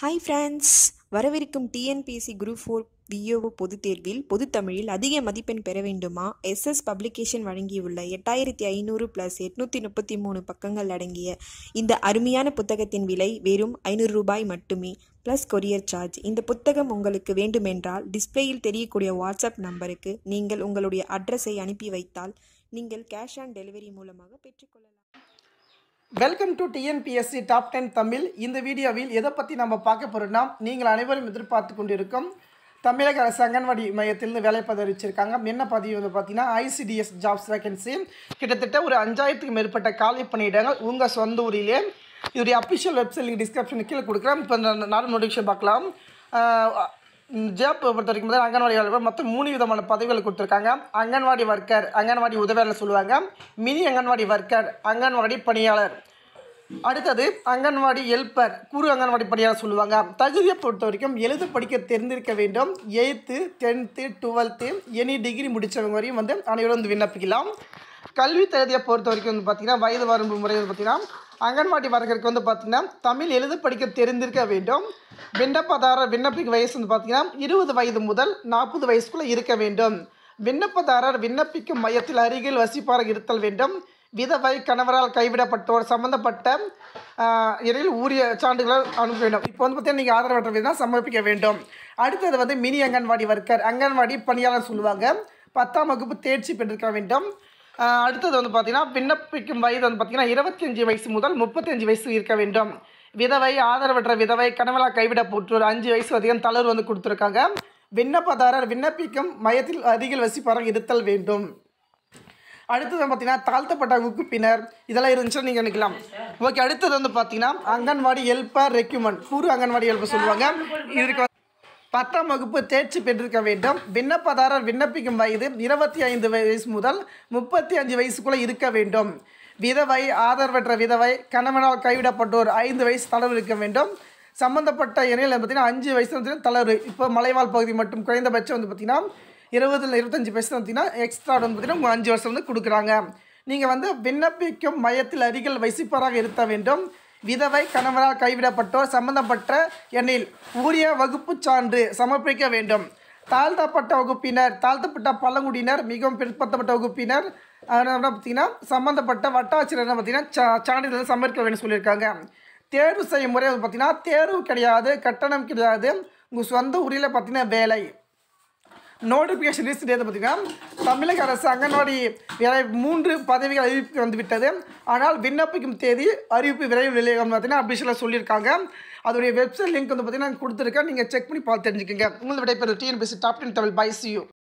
hi friends வரவிருக்கும் TNPSC group four VAO பொதுத் தேர்வில் பொது தமிழில் அதிக மதிப்பெண் பெற வேண்டுமா எஸ்எஸ் பப்ளிகேஷன் வழங்கியுள்ள எட்டாயிரத்தி ஐநூறு ப்ளஸ் எட்நூற்றி முப்பத்தி மூணு பக்கங்கள் அடங்கிய இந்த அருமையான புத்தகத்தின் விலை வெறும் ஐநூறு ரூபாய் மட்டுமே ப்ளஸ் கொரியர் சார்ஜ் இந்த புத்தகம் உங்களுக்கு வேண்டுமென்றால் டிஸ்பிளேயில் தெரியக்கூடிய வாட்ஸ்அப் நம்பருக்கு நீங்கள் உங்களுடைய அட்ரஸை அனுப்பி வைத்தால் நீங்கள் கேஷ் ஆன் டெலிவரி மூலமாக பெற்றுக்கொள்ளலாம் welcome to TNPSC top ten Tamil இந்த வீடியோவில் எதை பற்றி நம்ம பார்க்க போகிறோம்னா நீங்கள் அனைவரும் எதிர்பார்த்து கொண்டிருக்கும் தமிழக அரசு அங்கன்வாடி மையத்திலிருந்து வேலை பதவிச்சிருக்காங்க வச்சுருக்காங்க என்ன பதிவு வந்து பார்த்தீங்கன்னா ஐசிடிஎஸ் ஜாப்ஸ் வேகன்சி கிட்டத்தட்ட ஒரு அஞ்சாயிரத்துக்கு மேற்பட்ட காலி பணியிடங்கள் உங்கள் சொந்த ஊரிலே இதோடைய அஃபிஷியல் வெப்சைட் டிஸ்கிரிப்ஷன் கீழே கொடுக்குறேன் இப்போ நாலு நோட்டிஃபிகேஷன் பார்க்கலாம் ஜாப் பொறுத்த வரைக்கும் போது அங்கன்வாடி மொத்தம் மூணு விதமான பதவிகள் கொடுத்துருக்காங்க அங்கன்வாடி ஒர்க்கர் அங்கன்வாடி உதவியாளர் சொல்லுவாங்க மினி அங்கன்வாடி ஒர்க்கர் அங்கன்வாடி பணியாளர் அடுத்தது அங்கன்வாடி ஹெல்ப்பர் குறு அங்கன்வாடி பணியாளர் சொல்லுவாங்க தகுதியை பொறுத்த வரைக்கும் எழுத படிக்க தெரிந்திருக்க வேண்டும் eighth tenth twelfth any degree முடித்தவங்க வரையும் வந்து அனைவரும் வந்து விண்ணப்பிக்கலாம் கல்வி தகுதியை பொறுத்த வரைக்கும் வந்து பார்த்திங்கன்னா வயது வரம்பு முறை வந்து பார்த்திங்கன்னா அங்கன்வாடி வரகருக்கு வந்து பார்த்திங்கன்னா தமிழ் எழுத படிக்க தெரிந்திருக்க வேண்டும் விண்ணப்பதார விண்ணப்பிக்க வயசு வந்து பார்த்திங்கன்னா இருபது வயது முதல் நாற்பது வயசுக்குள்ளே இருக்க வேண்டும் விண்ணப்பதாரர் விண்ணப்பிக்கும் மையத்தில் அருகில் வசிப்பாக இருத்தல் வேண்டும் விதவை கணவரால் கைவிடப்பட்டோர் சம்மந்தப்பட்ட இடையில் ஊரிய சான்றுகளால் அனுப்ப வேண்டும் இப்போ வந்து பார்த்தீங்கன்னா நீங்கள் ஆதரவற்ற விதம் சமர்ப்பிக்க வேண்டும் அடுத்தது வந்து மினி அங்கன்வாடி ஒர்க்கர் அங்கன்வாடி பணியாளர் சொல்லுவாங்க பத்தாம் வகுப்பு தேர்ச்சி பெற்றிருக்க வேண்டும் அடுத்தது வந்து பார்த்தீங்கன்னா விண்ணப்பிக்கும் வயது வந்து பார்த்திங்கன்னா இருபத்தஞ்சு வயசு முதல் முப்பத்தஞ்சு வயசு இருக்க வேண்டும் விதவை ஆதரவற்ற விதவை கணவலாக போட்டு ஒரு அஞ்சு வயசு அதிகம் தளர்வு வந்து கொடுத்துருக்காங்க விண்ணப்பதாரர் விண்ணப்பிக்கும் மையத்தில் அருகில் வசிப்பாரம் இருத்தல் வேண்டும் அடுத்தது பார்த்தீங்கன்னா தாழ்த்தப்பட்ட பின்னர் இதெல்லாம் இருந்துச்சுன்னா நீங்கள் நினைக்கலாம் ஓகே அடுத்தது வந்து பார்த்தீங்கன்னா அங்கன்வாடி ஹெல்ப்பர் ரெக்யூமெண்ட் கூறு அங்கன்வாடி ஹெல்ப்பர் சொல்லுவாங்க இதுக்கு பத்தாம் வகுப்பு தேர்ச்சி பெற்றிருக்க வேண்டும் விண்ணப்பதாரர் விண்ணப்பிக்கும் வயது இருபத்தி ஐந்து வயசு முதல் முப்பத்தி அஞ்சு வயசுக்குள்ளே இருக்க வேண்டும் விதவை ஆதரவற்ற விதவை கணவனால் கைவிடப்பட்டோர் ஐந்து வயசு தளர்வு இருக்க வேண்டும் சம்மந்தப்பட்ட இணையில் பார்த்தீங்கன்னா அஞ்சு வயசு தளர்வு இப்போ மலைவாழ் பகுதி மட்டும் குறைந்தபட்சம் வந்து பார்த்திங்கன்னா இருபதுல இருபத்தஞ்சி பைசா வந்தீங்கன்னா எக்ஸ்ட்ரா வந்து பார்த்தீங்கன்னா அஞ்சு வருஷம் வந்து கொடுக்குறாங்க நீங்கள் வந்து விண்ணப்பிக்கும் மையத்தில் அருகில் வசிப்பராக இருக்க வேண்டும் விதவை கணவரால் கைவிடப்பட்டோர் சம்பந்தப்பட்ட எண்ணில் உரிய வகுப்பு சான்று சமர்ப்பிக்க வேண்டும் தாழ்த்தப்பட்ட வகுப்பினர் தாழ்த்தப்பட்ட பழங்குடியினர் மிகவும் பிற்படுத்தப்பட்ட வகுப்பினர் பார்த்தீங்கன்னா சம்மந்தப்பட்ட வட்டாட்சியர் பார்த்தீங்கன்னா சா சான்றிதழ் சமர்ப்பிக்க வேண்டும் சொல்லியிருக்காங்க தேர்வு செய்யும் முறை பார்த்தீங்கன்னா தேர்வு கிடையாது கட்டணம் கிடையாது உங்கள் சொந்த ஊரில் பார்த்தீங்கன்னா வேலை நோட்டிஃபிகேஷன் லிஸ்ட் எது பார்த்திங்கன்னா தமிழக அரசு அங்கன்வாடி மூன்று பதவிகள் அறிவிப்பு வந்துவிட்டது ஆனால் விண்ணப்பிக்கும் தேதி அறிவிப்பு விரைவு நிலையம் பார்த்தீங்கன்னா அபிஷியலாக சொல்லியிருக்காங்க அதோடைய வெப்சைட் லிங்க் வந்து பார்த்திங்கன்னா கொடுத்துருக்கேன் நீங்கள் செக் பண்ணி பார்த்து தெரிஞ்சுக்கோங்க உங்களது விடைபெறும் TNPSC top ten Tamil bye see you